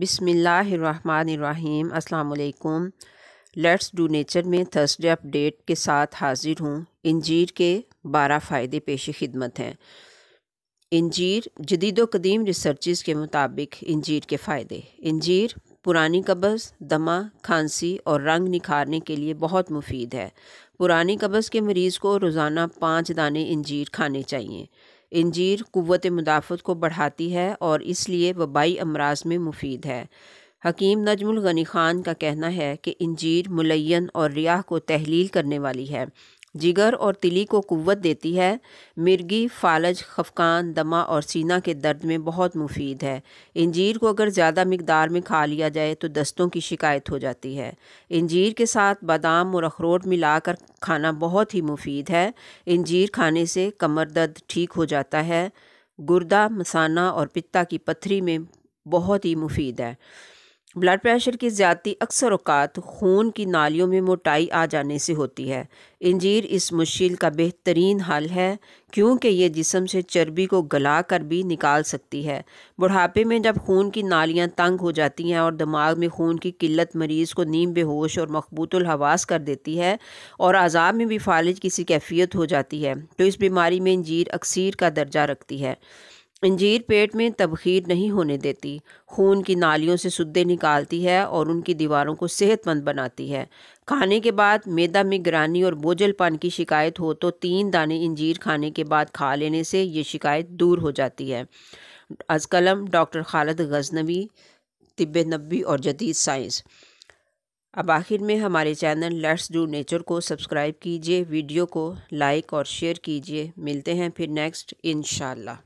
बिसमीम् अल्लाम let's do nature में Thursday update के साथ हाजिर हूँ इंजीर के बारह फ़ायदे पेश खिदमत हैं इंजीर जदीद कदीम रिसर्चेस के मुताबिक इंजीर के फ़ायदे इंजीर पुरानी कब्ज़ दमा खांसी और रंग निखारने के लिए बहुत मुफीद है पुरानी कब्ज़ के मरीज़ को रोज़ाना पाँच दाने इंजीर खाने चाहिए इंजीर कुत मुदाफ़त को बढ़ाती है और इसलिए वबाई अमराज में मुफीद है हकीम नजमुल गनी ख़ान का कहना है कि इंजीर मुलैन और रियाह को तहलील करने वाली है जिगर और तिली को कुवत देती है मिर्गी फालज खफकान दमा और सीना के दर्द में बहुत मुफीद है इंजीर को अगर ज़्यादा मकदार में खा लिया जाए तो दस्तों की शिकायत हो जाती है इंजीर के साथ बादाम और अखरोट मिलाकर खाना बहुत ही मुफीद है इंजीर खाने से कमर दर्द ठीक हो जाता है गुर्दा मसाना और पिता की पथरी में बहुत ही मुफीद है ब्लड प्रेशर की ज़्यादती अक्सर अवकात खून की नालियों में मोटाई आ जाने से होती है इंजीर इस मुश्किल का बेहतरीन हल है क्योंकि ये जिसम से चर्बी को गला कर भी निकाल सकती है बुढ़ापे में जब खून की नालियाँ तंग हो जाती हैं और दिमाग में खून की किल्लत मरीज़ को नीम बेहोश और मकबूतुल हवास कर देती है और आज़ाब में भी फालिज किसी कैफियत हो जाती है तो इस बीमारी में इंजीर अक्सर का दर्जा रखती है अंजीर पेट में तबखीर नहीं होने देती खून की नालियों से सुद्दे निकालती है और उनकी दीवारों को सेहतमंद बनाती है खाने के बाद मैदा में ग्रानी और बोझलपन की शिकायत हो तो तीन दाने इंजीर खाने के बाद खा लेने से ये शिकायत दूर हो जाती है अजकलम डॉक्टर खालद गजनवी तिब नबी और जदीद साइंस अब आखिर में हमारे चैनल लेट्स डू नेचर को सब्सक्राइब कीजिए वीडियो को लाइक और शेयर कीजिए मिलते हैं फिर नेक्स्ट इन